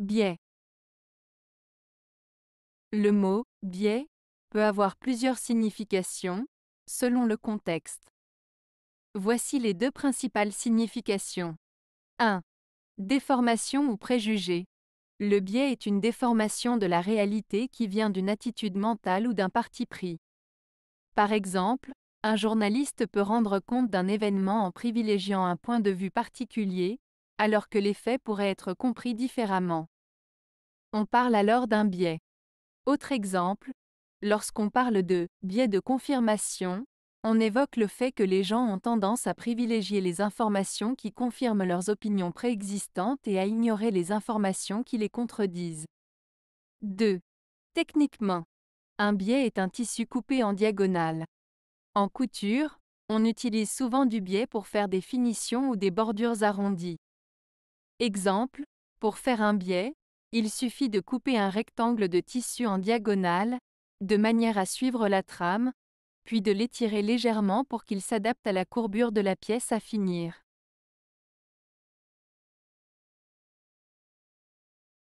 Biais. Le mot biais peut avoir plusieurs significations selon le contexte. Voici les deux principales significations. 1. Déformation ou préjugé. Le biais est une déformation de la réalité qui vient d'une attitude mentale ou d'un parti pris. Par exemple, un journaliste peut rendre compte d'un événement en privilégiant un point de vue particulier, alors que les faits pourraient être compris différemment. On parle alors d'un biais. Autre exemple, lorsqu'on parle de biais de confirmation, on évoque le fait que les gens ont tendance à privilégier les informations qui confirment leurs opinions préexistantes et à ignorer les informations qui les contredisent. 2. Techniquement, un biais est un tissu coupé en diagonale. En couture, on utilise souvent du biais pour faire des finitions ou des bordures arrondies. Exemple, pour faire un biais, il suffit de couper un rectangle de tissu en diagonale, de manière à suivre la trame, puis de l'étirer légèrement pour qu'il s'adapte à la courbure de la pièce à finir.